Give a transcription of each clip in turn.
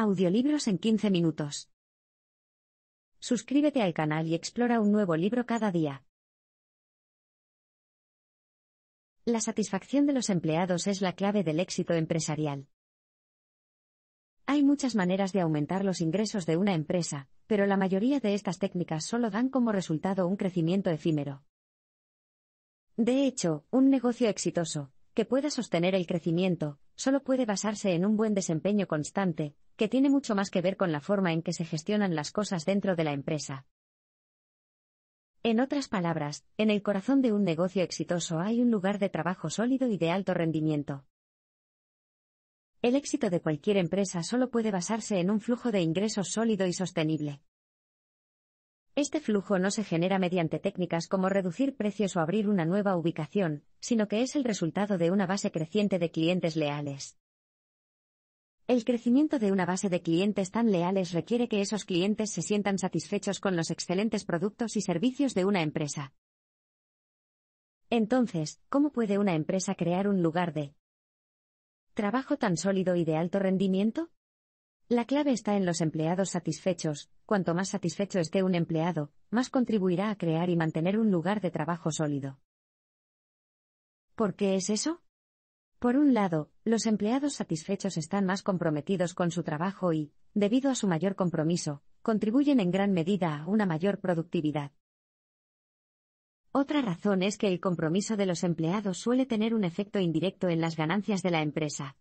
Audiolibros en 15 minutos. Suscríbete al canal y explora un nuevo libro cada día. La satisfacción de los empleados es la clave del éxito empresarial. Hay muchas maneras de aumentar los ingresos de una empresa, pero la mayoría de estas técnicas solo dan como resultado un crecimiento efímero. De hecho, un negocio exitoso, que pueda sostener el crecimiento, solo puede basarse en un buen desempeño constante, que tiene mucho más que ver con la forma en que se gestionan las cosas dentro de la empresa. En otras palabras, en el corazón de un negocio exitoso hay un lugar de trabajo sólido y de alto rendimiento. El éxito de cualquier empresa solo puede basarse en un flujo de ingresos sólido y sostenible. Este flujo no se genera mediante técnicas como reducir precios o abrir una nueva ubicación, sino que es el resultado de una base creciente de clientes leales. El crecimiento de una base de clientes tan leales requiere que esos clientes se sientan satisfechos con los excelentes productos y servicios de una empresa. Entonces, ¿cómo puede una empresa crear un lugar de trabajo tan sólido y de alto rendimiento? La clave está en los empleados satisfechos. Cuanto más satisfecho esté un empleado, más contribuirá a crear y mantener un lugar de trabajo sólido. ¿Por qué es eso? Por un lado, los empleados satisfechos están más comprometidos con su trabajo y, debido a su mayor compromiso, contribuyen en gran medida a una mayor productividad. Otra razón es que el compromiso de los empleados suele tener un efecto indirecto en las ganancias de la empresa.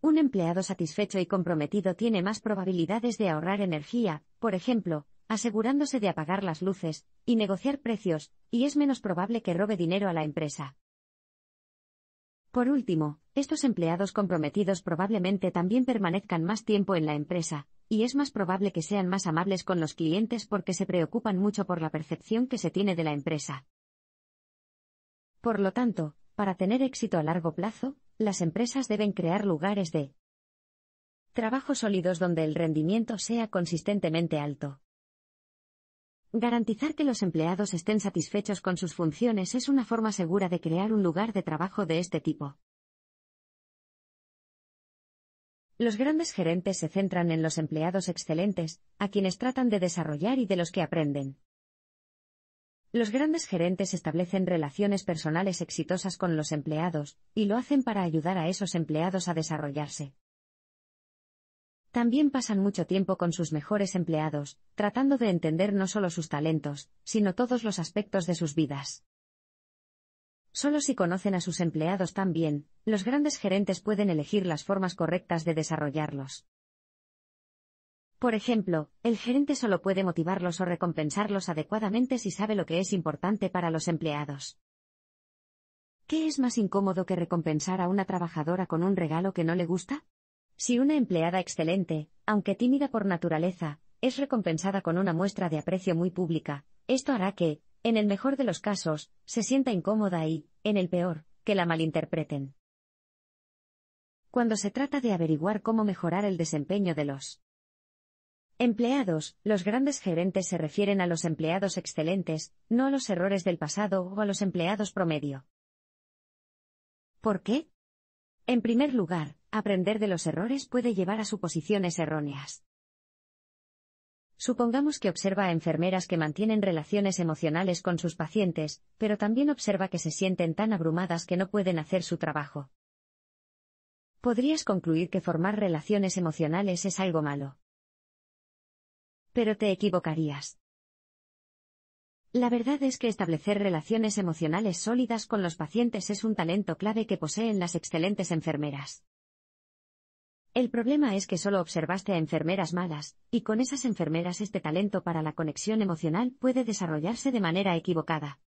Un empleado satisfecho y comprometido tiene más probabilidades de ahorrar energía, por ejemplo, asegurándose de apagar las luces, y negociar precios, y es menos probable que robe dinero a la empresa. Por último, estos empleados comprometidos probablemente también permanezcan más tiempo en la empresa, y es más probable que sean más amables con los clientes porque se preocupan mucho por la percepción que se tiene de la empresa. Por lo tanto, para tener éxito a largo plazo, las empresas deben crear lugares de trabajo sólidos donde el rendimiento sea consistentemente alto. Garantizar que los empleados estén satisfechos con sus funciones es una forma segura de crear un lugar de trabajo de este tipo. Los grandes gerentes se centran en los empleados excelentes, a quienes tratan de desarrollar y de los que aprenden. Los grandes gerentes establecen relaciones personales exitosas con los empleados, y lo hacen para ayudar a esos empleados a desarrollarse. También pasan mucho tiempo con sus mejores empleados, tratando de entender no solo sus talentos, sino todos los aspectos de sus vidas. Solo si conocen a sus empleados tan bien, los grandes gerentes pueden elegir las formas correctas de desarrollarlos. Por ejemplo, el gerente solo puede motivarlos o recompensarlos adecuadamente si sabe lo que es importante para los empleados. ¿Qué es más incómodo que recompensar a una trabajadora con un regalo que no le gusta? Si una empleada excelente, aunque tímida por naturaleza, es recompensada con una muestra de aprecio muy pública, esto hará que, en el mejor de los casos, se sienta incómoda y, en el peor, que la malinterpreten. Cuando se trata de averiguar cómo mejorar el desempeño de los empleados, los grandes gerentes se refieren a los empleados excelentes, no a los errores del pasado o a los empleados promedio. ¿Por qué? En primer lugar, Aprender de los errores puede llevar a suposiciones erróneas. Supongamos que observa a enfermeras que mantienen relaciones emocionales con sus pacientes, pero también observa que se sienten tan abrumadas que no pueden hacer su trabajo. Podrías concluir que formar relaciones emocionales es algo malo. Pero te equivocarías. La verdad es que establecer relaciones emocionales sólidas con los pacientes es un talento clave que poseen las excelentes enfermeras. El problema es que solo observaste a enfermeras malas, y con esas enfermeras este talento para la conexión emocional puede desarrollarse de manera equivocada.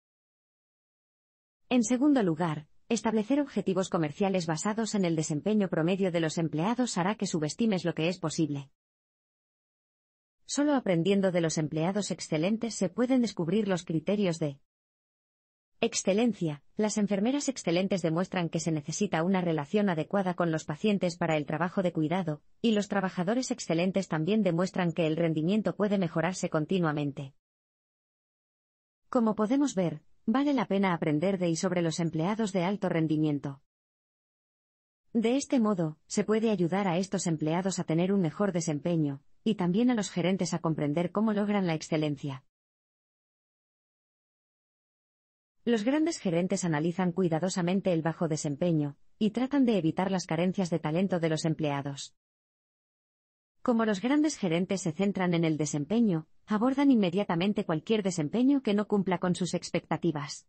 En segundo lugar, establecer objetivos comerciales basados en el desempeño promedio de los empleados hará que subestimes lo que es posible. Solo aprendiendo de los empleados excelentes se pueden descubrir los criterios de Excelencia. Las enfermeras excelentes demuestran que se necesita una relación adecuada con los pacientes para el trabajo de cuidado, y los trabajadores excelentes también demuestran que el rendimiento puede mejorarse continuamente. Como podemos ver, vale la pena aprender de y sobre los empleados de alto rendimiento. De este modo, se puede ayudar a estos empleados a tener un mejor desempeño, y también a los gerentes a comprender cómo logran la excelencia. Los grandes gerentes analizan cuidadosamente el bajo desempeño, y tratan de evitar las carencias de talento de los empleados. Como los grandes gerentes se centran en el desempeño, abordan inmediatamente cualquier desempeño que no cumpla con sus expectativas.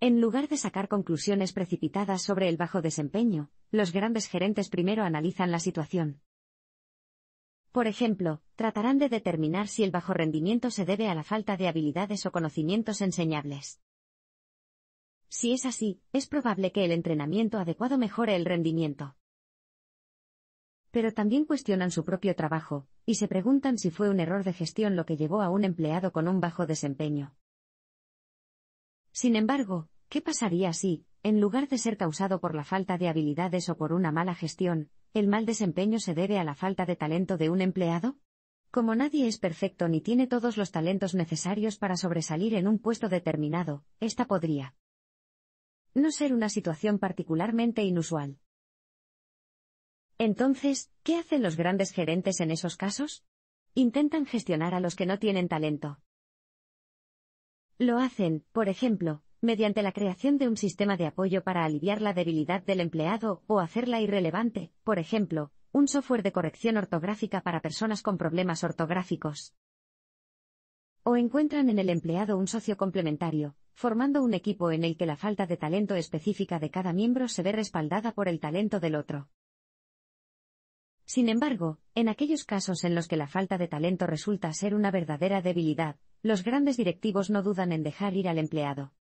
En lugar de sacar conclusiones precipitadas sobre el bajo desempeño, los grandes gerentes primero analizan la situación. Por ejemplo, tratarán de determinar si el bajo rendimiento se debe a la falta de habilidades o conocimientos enseñables. Si es así, es probable que el entrenamiento adecuado mejore el rendimiento. Pero también cuestionan su propio trabajo, y se preguntan si fue un error de gestión lo que llevó a un empleado con un bajo desempeño. Sin embargo, ¿qué pasaría si, en lugar de ser causado por la falta de habilidades o por una mala gestión, ¿el mal desempeño se debe a la falta de talento de un empleado? Como nadie es perfecto ni tiene todos los talentos necesarios para sobresalir en un puesto determinado, esta podría no ser una situación particularmente inusual. Entonces, ¿qué hacen los grandes gerentes en esos casos? Intentan gestionar a los que no tienen talento. Lo hacen, por ejemplo, mediante la creación de un sistema de apoyo para aliviar la debilidad del empleado o hacerla irrelevante, por ejemplo, un software de corrección ortográfica para personas con problemas ortográficos. O encuentran en el empleado un socio complementario, formando un equipo en el que la falta de talento específica de cada miembro se ve respaldada por el talento del otro. Sin embargo, en aquellos casos en los que la falta de talento resulta ser una verdadera debilidad, los grandes directivos no dudan en dejar ir al empleado.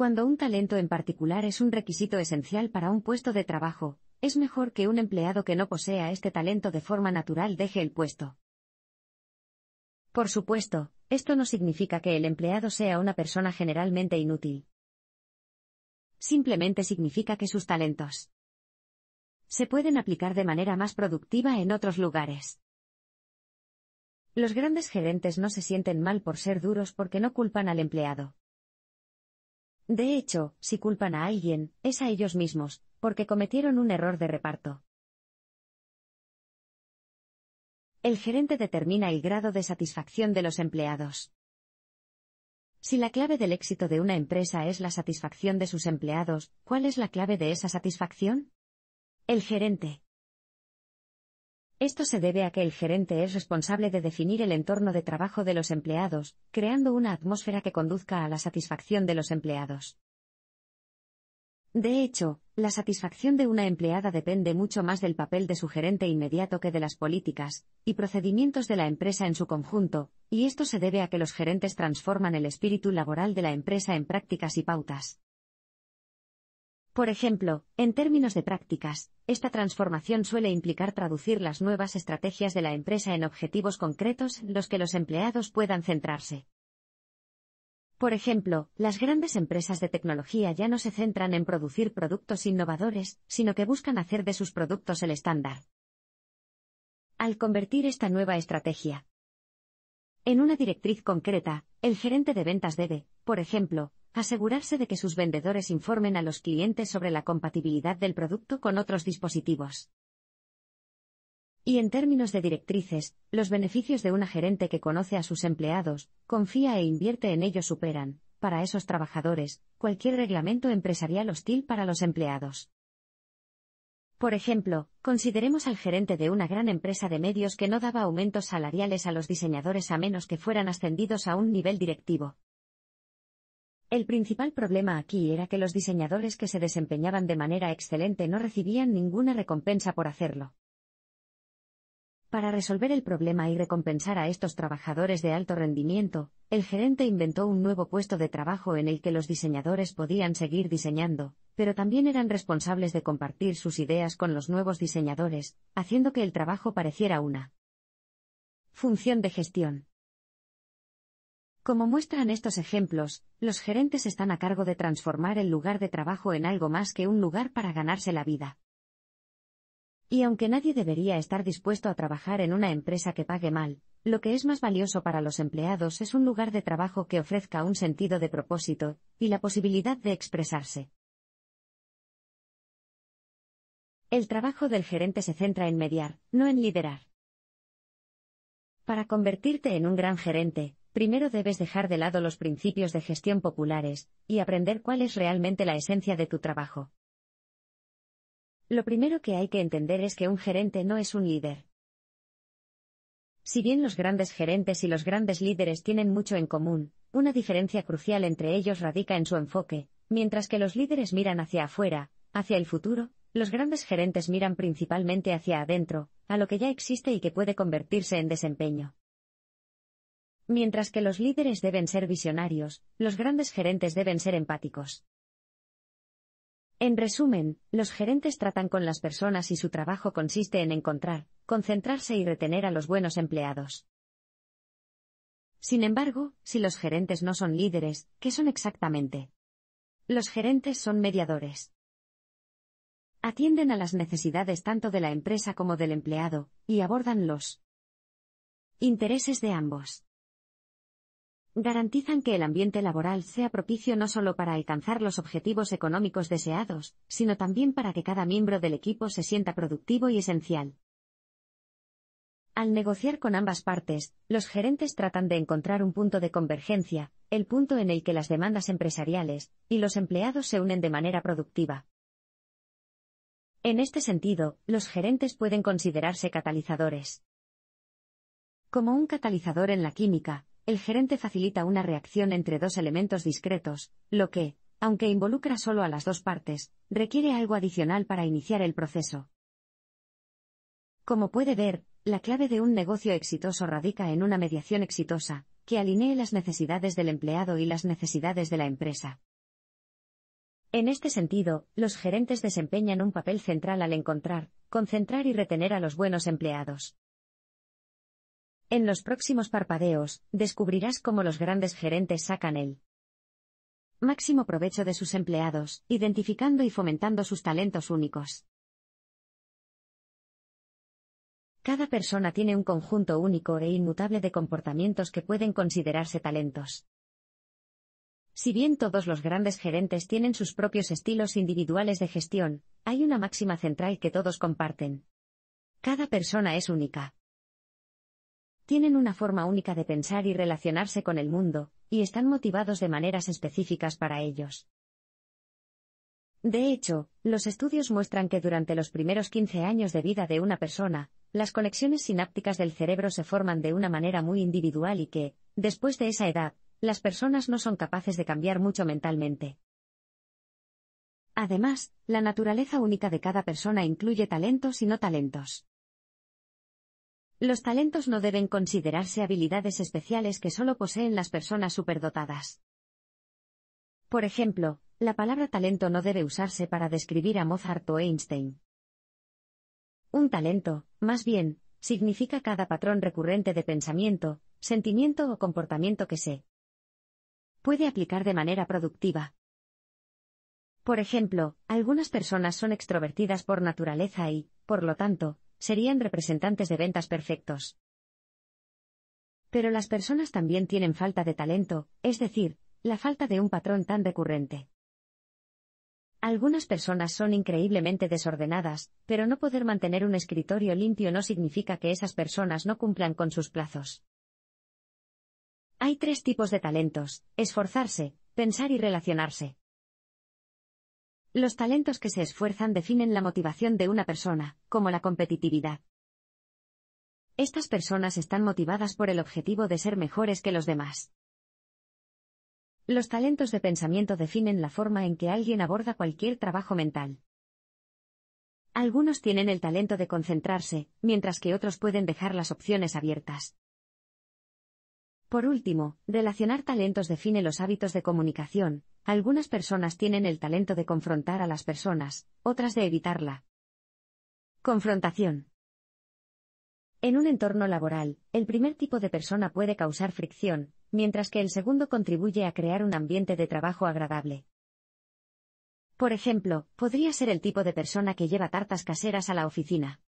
Cuando un talento en particular es un requisito esencial para un puesto de trabajo, es mejor que un empleado que no posea este talento de forma natural deje el puesto. Por supuesto, esto no significa que el empleado sea una persona generalmente inútil. Simplemente significa que sus talentos se pueden aplicar de manera más productiva en otros lugares. Los grandes gerentes no se sienten mal por ser duros porque no culpan al empleado. De hecho, si culpan a alguien, es a ellos mismos, porque cometieron un error de reparto. El gerente determina el grado de satisfacción de los empleados. Si la clave del éxito de una empresa es la satisfacción de sus empleados, ¿cuál es la clave de esa satisfacción? El gerente. Esto se debe a que el gerente es responsable de definir el entorno de trabajo de los empleados, creando una atmósfera que conduzca a la satisfacción de los empleados. De hecho, la satisfacción de una empleada depende mucho más del papel de su gerente inmediato que de las políticas y procedimientos de la empresa en su conjunto, y esto se debe a que los gerentes transforman el espíritu laboral de la empresa en prácticas y pautas. Por ejemplo, en términos de prácticas, esta transformación suele implicar traducir las nuevas estrategias de la empresa en objetivos concretos en los que los empleados puedan centrarse. Por ejemplo, las grandes empresas de tecnología ya no se centran en producir productos innovadores, sino que buscan hacer de sus productos el estándar. Al convertir esta nueva estrategia en una directriz concreta, el gerente de ventas debe, por ejemplo, asegurarse de que sus vendedores informen a los clientes sobre la compatibilidad del producto con otros dispositivos. Y en términos de directrices, los beneficios de una gerente que conoce a sus empleados, confía e invierte en ellos superan, para esos trabajadores, cualquier reglamento empresarial hostil para los empleados. Por ejemplo, consideremos al gerente de una gran empresa de medios que no daba aumentos salariales a los diseñadores a menos que fueran ascendidos a un nivel directivo. El principal problema aquí era que los diseñadores que se desempeñaban de manera excelente no recibían ninguna recompensa por hacerlo. Para resolver el problema y recompensar a estos trabajadores de alto rendimiento, el gerente inventó un nuevo puesto de trabajo en el que los diseñadores podían seguir diseñando, pero también eran responsables de compartir sus ideas con los nuevos diseñadores, haciendo que el trabajo pareciera una función de gestión. Como muestran estos ejemplos, los gerentes están a cargo de transformar el lugar de trabajo en algo más que un lugar para ganarse la vida. Y aunque nadie debería estar dispuesto a trabajar en una empresa que pague mal, lo que es más valioso para los empleados es un lugar de trabajo que ofrezca un sentido de propósito, y la posibilidad de expresarse. El trabajo del gerente se centra en mediar, no en liderar. Para convertirte en un gran gerente, primero debes dejar de lado los principios de gestión populares, y aprender cuál es realmente la esencia de tu trabajo. Lo primero que hay que entender es que un gerente no es un líder. Si bien los grandes gerentes y los grandes líderes tienen mucho en común, una diferencia crucial entre ellos radica en su enfoque, mientras que los líderes miran hacia afuera, hacia el futuro, los grandes gerentes miran principalmente hacia adentro, a lo que ya existe y que puede convertirse en desempeño. Mientras que los líderes deben ser visionarios, los grandes gerentes deben ser empáticos. En resumen, los gerentes tratan con las personas y su trabajo consiste en encontrar, concentrarse y retener a los buenos empleados. Sin embargo, si los gerentes no son líderes, ¿qué son exactamente? Los gerentes son mediadores. Atienden a las necesidades tanto de la empresa como del empleado, y abordan los intereses de ambos garantizan que el ambiente laboral sea propicio no solo para alcanzar los objetivos económicos deseados, sino también para que cada miembro del equipo se sienta productivo y esencial. Al negociar con ambas partes, los gerentes tratan de encontrar un punto de convergencia, el punto en el que las demandas empresariales y los empleados se unen de manera productiva. En este sentido, los gerentes pueden considerarse catalizadores. Como un catalizador en la química, el gerente facilita una reacción entre dos elementos discretos, lo que, aunque involucra solo a las dos partes, requiere algo adicional para iniciar el proceso. Como puede ver, la clave de un negocio exitoso radica en una mediación exitosa, que alinee las necesidades del empleado y las necesidades de la empresa. En este sentido, los gerentes desempeñan un papel central al encontrar, concentrar y retener a los buenos empleados. En los próximos parpadeos, descubrirás cómo los grandes gerentes sacan el máximo provecho de sus empleados, identificando y fomentando sus talentos únicos. Cada persona tiene un conjunto único e inmutable de comportamientos que pueden considerarse talentos. Si bien todos los grandes gerentes tienen sus propios estilos individuales de gestión, hay una máxima central que todos comparten. Cada persona es única. Tienen una forma única de pensar y relacionarse con el mundo, y están motivados de maneras específicas para ellos. De hecho, los estudios muestran que durante los primeros 15 años de vida de una persona, las conexiones sinápticas del cerebro se forman de una manera muy individual y que, después de esa edad, las personas no son capaces de cambiar mucho mentalmente. Además, la naturaleza única de cada persona incluye talentos y no talentos. Los talentos no deben considerarse habilidades especiales que solo poseen las personas superdotadas. Por ejemplo, la palabra talento no debe usarse para describir a Mozart o Einstein. Un talento, más bien, significa cada patrón recurrente de pensamiento, sentimiento o comportamiento que se puede aplicar de manera productiva. Por ejemplo, algunas personas son extrovertidas por naturaleza y, por lo tanto, serían representantes de ventas perfectos. Pero las personas también tienen falta de talento, es decir, la falta de un patrón tan recurrente. Algunas personas son increíblemente desordenadas, pero no poder mantener un escritorio limpio no significa que esas personas no cumplan con sus plazos. Hay tres tipos de talentos, esforzarse, pensar y relacionarse. Los talentos que se esfuerzan definen la motivación de una persona, como la competitividad. Estas personas están motivadas por el objetivo de ser mejores que los demás. Los talentos de pensamiento definen la forma en que alguien aborda cualquier trabajo mental. Algunos tienen el talento de concentrarse, mientras que otros pueden dejar las opciones abiertas. Por último, relacionar talentos define los hábitos de comunicación, algunas personas tienen el talento de confrontar a las personas, otras de evitarla. Confrontación. En un entorno laboral, el primer tipo de persona puede causar fricción, mientras que el segundo contribuye a crear un ambiente de trabajo agradable. Por ejemplo, podría ser el tipo de persona que lleva tartas caseras a la oficina.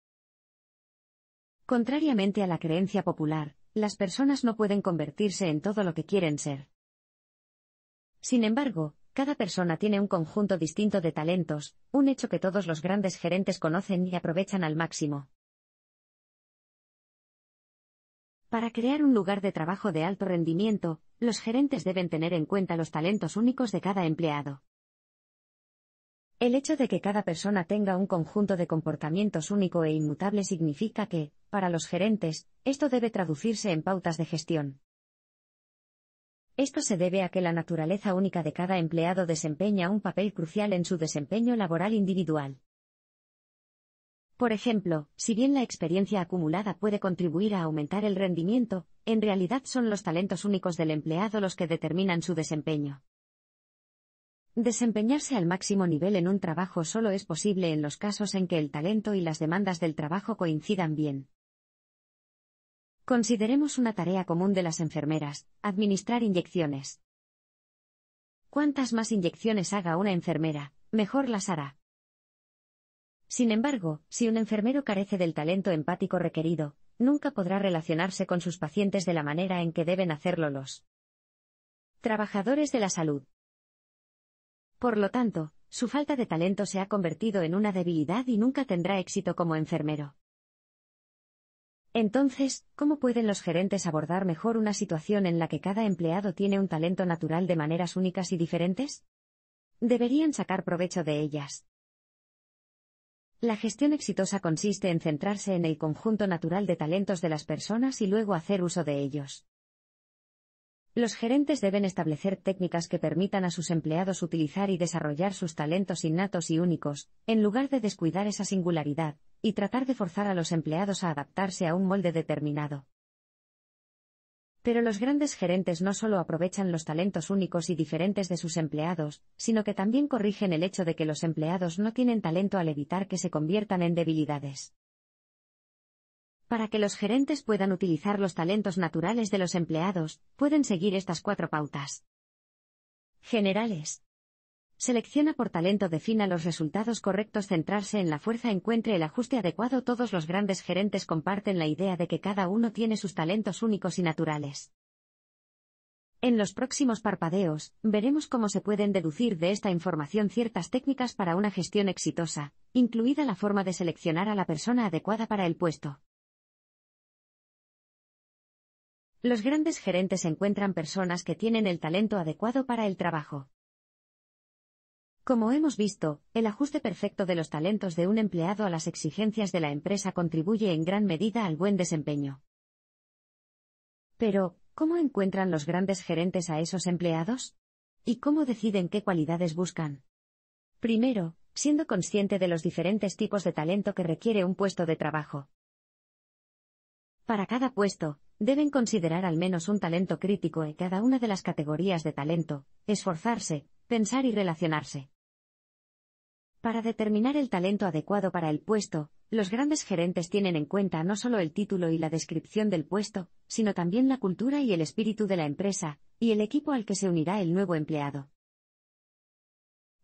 Contrariamente a la creencia popular, las personas no pueden convertirse en todo lo que quieren ser. Sin embargo, cada persona tiene un conjunto distinto de talentos, un hecho que todos los grandes gerentes conocen y aprovechan al máximo. Para crear un lugar de trabajo de alto rendimiento, los gerentes deben tener en cuenta los talentos únicos de cada empleado. El hecho de que cada persona tenga un conjunto de comportamientos único e inmutable significa que, para los gerentes, esto debe traducirse en pautas de gestión. Esto se debe a que la naturaleza única de cada empleado desempeña un papel crucial en su desempeño laboral individual. Por ejemplo, si bien la experiencia acumulada puede contribuir a aumentar el rendimiento, en realidad son los talentos únicos del empleado los que determinan su desempeño. Desempeñarse al máximo nivel en un trabajo solo es posible en los casos en que el talento y las demandas del trabajo coincidan bien. Consideremos una tarea común de las enfermeras, administrar inyecciones. Cuantas más inyecciones haga una enfermera, mejor las hará. Sin embargo, si un enfermero carece del talento empático requerido, nunca podrá relacionarse con sus pacientes de la manera en que deben hacerlo los trabajadores de la salud. Por lo tanto, su falta de talento se ha convertido en una debilidad y nunca tendrá éxito como enfermero. Entonces, ¿cómo pueden los gerentes abordar mejor una situación en la que cada empleado tiene un talento natural de maneras únicas y diferentes? Deberían sacar provecho de ellas. La gestión exitosa consiste en centrarse en el conjunto natural de talentos de las personas y luego hacer uso de ellos. Los gerentes deben establecer técnicas que permitan a sus empleados utilizar y desarrollar sus talentos innatos y únicos, en lugar de descuidar esa singularidad, y tratar de forzar a los empleados a adaptarse a un molde determinado. Pero los grandes gerentes no solo aprovechan los talentos únicos y diferentes de sus empleados, sino que también corrigen el hecho de que los empleados no tienen talento al evitar que se conviertan en debilidades. Para que los gerentes puedan utilizar los talentos naturales de los empleados, pueden seguir estas cuatro pautas. Generales. Selecciona por talento defina los resultados correctos centrarse en la fuerza encuentre el ajuste adecuado todos los grandes gerentes comparten la idea de que cada uno tiene sus talentos únicos y naturales. En los próximos parpadeos, veremos cómo se pueden deducir de esta información ciertas técnicas para una gestión exitosa, incluida la forma de seleccionar a la persona adecuada para el puesto. Los grandes gerentes encuentran personas que tienen el talento adecuado para el trabajo. Como hemos visto, el ajuste perfecto de los talentos de un empleado a las exigencias de la empresa contribuye en gran medida al buen desempeño. Pero, ¿cómo encuentran los grandes gerentes a esos empleados? ¿Y cómo deciden qué cualidades buscan? Primero, siendo consciente de los diferentes tipos de talento que requiere un puesto de trabajo. Para cada puesto, deben considerar al menos un talento crítico en cada una de las categorías de talento, esforzarse, pensar y relacionarse. Para determinar el talento adecuado para el puesto, los grandes gerentes tienen en cuenta no solo el título y la descripción del puesto, sino también la cultura y el espíritu de la empresa, y el equipo al que se unirá el nuevo empleado.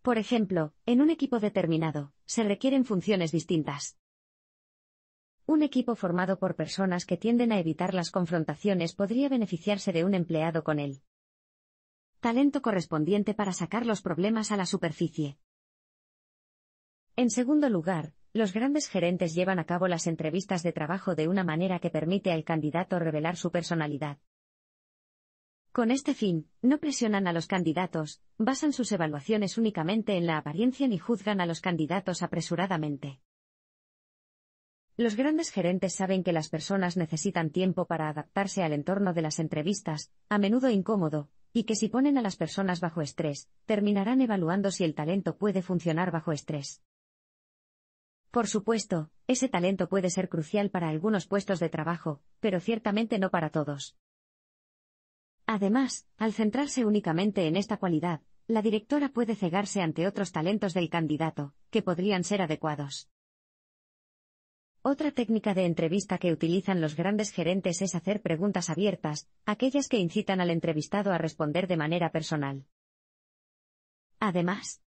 Por ejemplo, en un equipo determinado, se requieren funciones distintas. Un equipo formado por personas que tienden a evitar las confrontaciones podría beneficiarse de un empleado con él. Talento correspondiente para sacar los problemas a la superficie. En segundo lugar, los grandes gerentes llevan a cabo las entrevistas de trabajo de una manera que permite al candidato revelar su personalidad. Con este fin, no presionan a los candidatos, basan sus evaluaciones únicamente en la apariencia ni juzgan a los candidatos apresuradamente. Los grandes gerentes saben que las personas necesitan tiempo para adaptarse al entorno de las entrevistas, a menudo incómodo, y que si ponen a las personas bajo estrés, terminarán evaluando si el talento puede funcionar bajo estrés. Por supuesto, ese talento puede ser crucial para algunos puestos de trabajo, pero ciertamente no para todos. Además, al centrarse únicamente en esta cualidad, la directora puede cegarse ante otros talentos del candidato, que podrían ser adecuados. Otra técnica de entrevista que utilizan los grandes gerentes es hacer preguntas abiertas, aquellas que incitan al entrevistado a responder de manera personal. Además,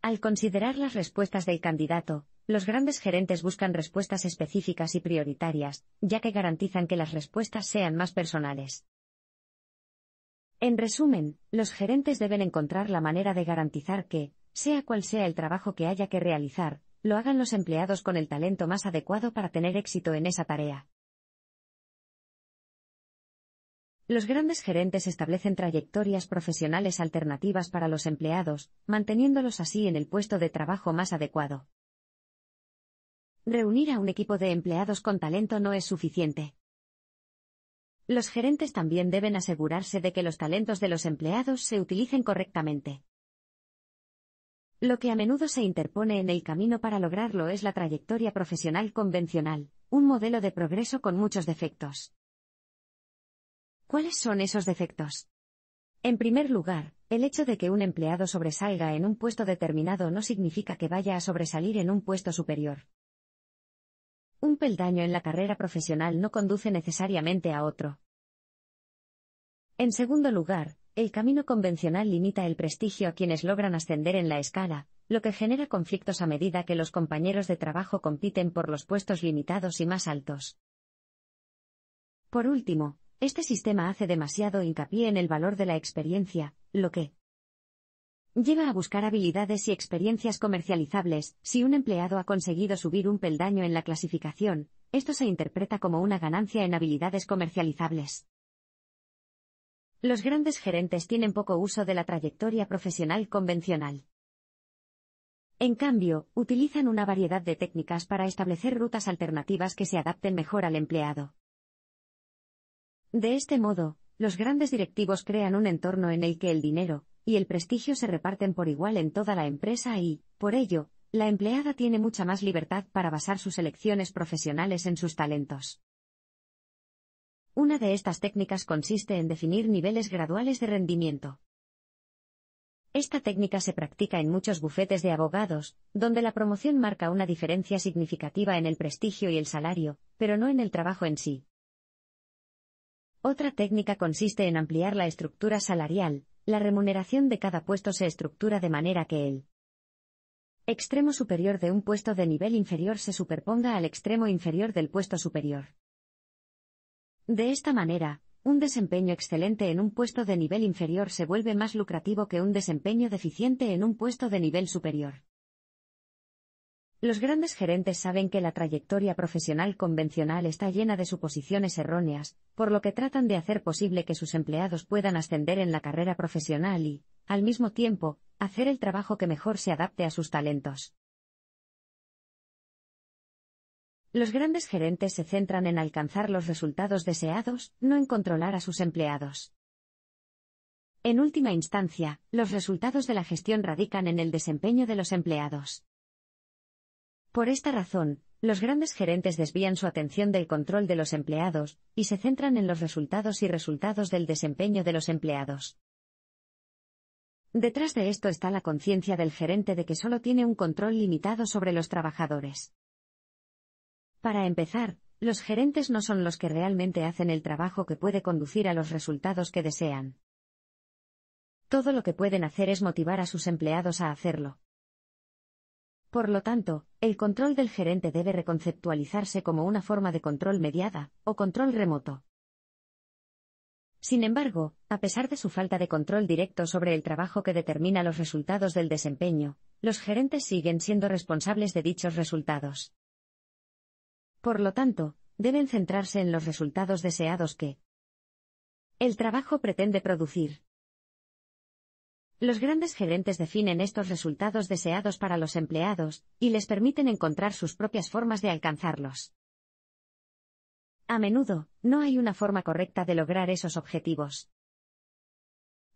al considerar las respuestas del candidato, los grandes gerentes buscan respuestas específicas y prioritarias, ya que garantizan que las respuestas sean más personales. En resumen, los gerentes deben encontrar la manera de garantizar que, sea cual sea el trabajo que haya que realizar, lo hagan los empleados con el talento más adecuado para tener éxito en esa tarea. Los grandes gerentes establecen trayectorias profesionales alternativas para los empleados, manteniéndolos así en el puesto de trabajo más adecuado. Reunir a un equipo de empleados con talento no es suficiente. Los gerentes también deben asegurarse de que los talentos de los empleados se utilicen correctamente. Lo que a menudo se interpone en el camino para lograrlo es la trayectoria profesional convencional, un modelo de progreso con muchos defectos. ¿Cuáles son esos defectos? En primer lugar, el hecho de que un empleado sobresalga en un puesto determinado no significa que vaya a sobresalir en un puesto superior. Un peldaño en la carrera profesional no conduce necesariamente a otro. En segundo lugar, el camino convencional limita el prestigio a quienes logran ascender en la escala, lo que genera conflictos a medida que los compañeros de trabajo compiten por los puestos limitados y más altos. Por último, este sistema hace demasiado hincapié en el valor de la experiencia, lo que lleva a buscar habilidades y experiencias comercializables. Si un empleado ha conseguido subir un peldaño en la clasificación, esto se interpreta como una ganancia en habilidades comercializables. Los grandes gerentes tienen poco uso de la trayectoria profesional convencional. En cambio, utilizan una variedad de técnicas para establecer rutas alternativas que se adapten mejor al empleado. De este modo, los grandes directivos crean un entorno en el que el dinero y el prestigio se reparten por igual en toda la empresa y, por ello, la empleada tiene mucha más libertad para basar sus elecciones profesionales en sus talentos. Una de estas técnicas consiste en definir niveles graduales de rendimiento. Esta técnica se practica en muchos bufetes de abogados, donde la promoción marca una diferencia significativa en el prestigio y el salario, pero no en el trabajo en sí. Otra técnica consiste en ampliar la estructura salarial, la remuneración de cada puesto se estructura de manera que el extremo superior de un puesto de nivel inferior se superponga al extremo inferior del puesto superior. De esta manera, un desempeño excelente en un puesto de nivel inferior se vuelve más lucrativo que un desempeño deficiente en un puesto de nivel superior. Los grandes gerentes saben que la trayectoria profesional convencional está llena de suposiciones erróneas, por lo que tratan de hacer posible que sus empleados puedan ascender en la carrera profesional y, al mismo tiempo, hacer el trabajo que mejor se adapte a sus talentos. Los grandes gerentes se centran en alcanzar los resultados deseados, no en controlar a sus empleados. En última instancia, los resultados de la gestión radican en el desempeño de los empleados. Por esta razón, los grandes gerentes desvían su atención del control de los empleados, y se centran en los resultados y resultados del desempeño de los empleados. Detrás de esto está la conciencia del gerente de que solo tiene un control limitado sobre los trabajadores. Para empezar, los gerentes no son los que realmente hacen el trabajo que puede conducir a los resultados que desean. Todo lo que pueden hacer es motivar a sus empleados a hacerlo. Por lo tanto, el control del gerente debe reconceptualizarse como una forma de control mediada, o control remoto. Sin embargo, a pesar de su falta de control directo sobre el trabajo que determina los resultados del desempeño, los gerentes siguen siendo responsables de dichos resultados. Por lo tanto, deben centrarse en los resultados deseados que el trabajo pretende producir. Los grandes gerentes definen estos resultados deseados para los empleados, y les permiten encontrar sus propias formas de alcanzarlos. A menudo, no hay una forma correcta de lograr esos objetivos.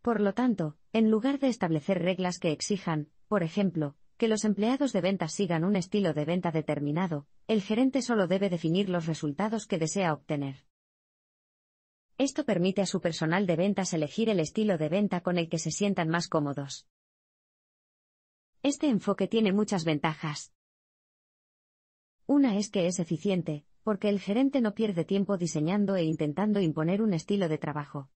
Por lo tanto, en lugar de establecer reglas que exijan, por ejemplo, que los empleados de ventas sigan un estilo de venta determinado, el gerente solo debe definir los resultados que desea obtener. Esto permite a su personal de ventas elegir el estilo de venta con el que se sientan más cómodos. Este enfoque tiene muchas ventajas. Una es que es eficiente, porque el gerente no pierde tiempo diseñando e intentando imponer un estilo de trabajo.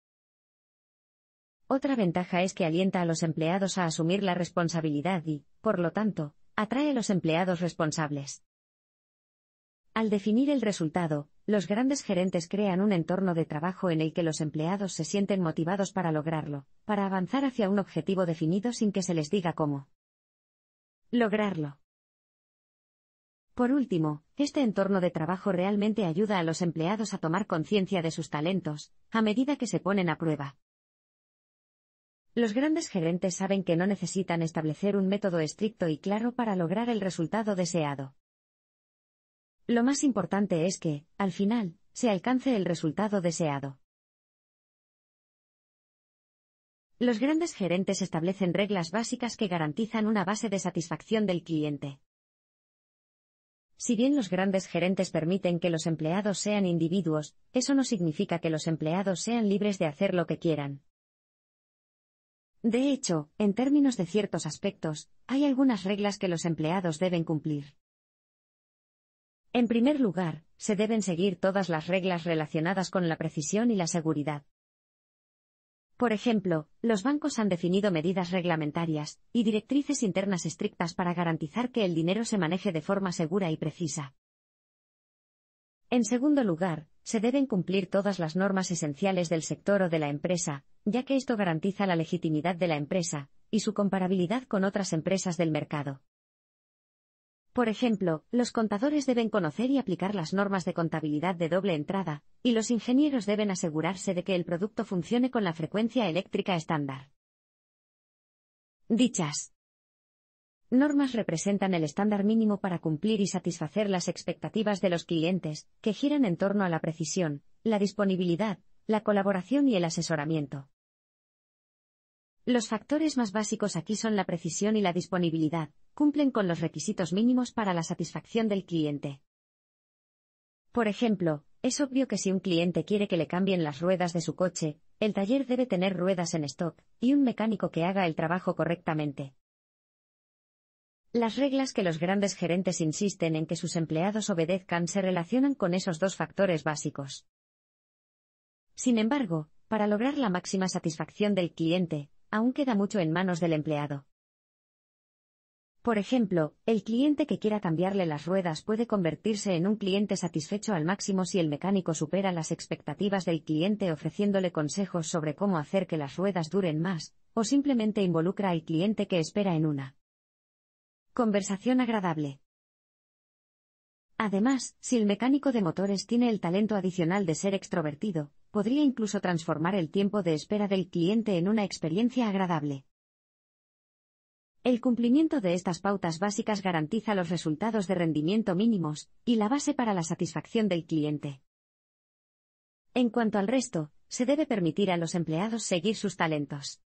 Otra ventaja es que alienta a los empleados a asumir la responsabilidad y, por lo tanto, atrae a los empleados responsables. Al definir el resultado, los grandes gerentes crean un entorno de trabajo en el que los empleados se sienten motivados para lograrlo, para avanzar hacia un objetivo definido sin que se les diga cómo. Lograrlo. Por último, este entorno de trabajo realmente ayuda a los empleados a tomar conciencia de sus talentos, a medida que se ponen a prueba. Los grandes gerentes saben que no necesitan establecer un método estricto y claro para lograr el resultado deseado. Lo más importante es que, al final, se alcance el resultado deseado. Los grandes gerentes establecen reglas básicas que garantizan una base de satisfacción del cliente. Si bien los grandes gerentes permiten que los empleados sean individuos, eso no significa que los empleados sean libres de hacer lo que quieran. De hecho, en términos de ciertos aspectos, hay algunas reglas que los empleados deben cumplir. En primer lugar, se deben seguir todas las reglas relacionadas con la precisión y la seguridad. Por ejemplo, los bancos han definido medidas reglamentarias y directrices internas estrictas para garantizar que el dinero se maneje de forma segura y precisa. En segundo lugar, se deben cumplir todas las normas esenciales del sector o de la empresa, ya que esto garantiza la legitimidad de la empresa y su comparabilidad con otras empresas del mercado. Por ejemplo, los contadores deben conocer y aplicar las normas de contabilidad de doble entrada, y los ingenieros deben asegurarse de que el producto funcione con la frecuencia eléctrica estándar. Dichas normas representan el estándar mínimo para cumplir y satisfacer las expectativas de los clientes, que giran en torno a la precisión, la disponibilidad, la colaboración y el asesoramiento. Los factores más básicos aquí son la precisión y la disponibilidad, cumplen con los requisitos mínimos para la satisfacción del cliente. Por ejemplo, es obvio que si un cliente quiere que le cambien las ruedas de su coche, el taller debe tener ruedas en stock, y un mecánico que haga el trabajo correctamente. Las reglas que los grandes gerentes insisten en que sus empleados obedezcan se relacionan con esos dos factores básicos. Sin embargo, para lograr la máxima satisfacción del cliente, aún queda mucho en manos del empleado. Por ejemplo, el cliente que quiera cambiarle las ruedas puede convertirse en un cliente satisfecho al máximo si el mecánico supera las expectativas del cliente ofreciéndole consejos sobre cómo hacer que las ruedas duren más, o simplemente involucra al cliente que espera en una conversación agradable. Además, si el mecánico de motores tiene el talento adicional de ser extrovertido, podría incluso transformar el tiempo de espera del cliente en una experiencia agradable. El cumplimiento de estas pautas básicas garantiza los resultados de rendimiento mínimos y la base para la satisfacción del cliente. En cuanto al resto, se debe permitir a los empleados seguir sus talentos.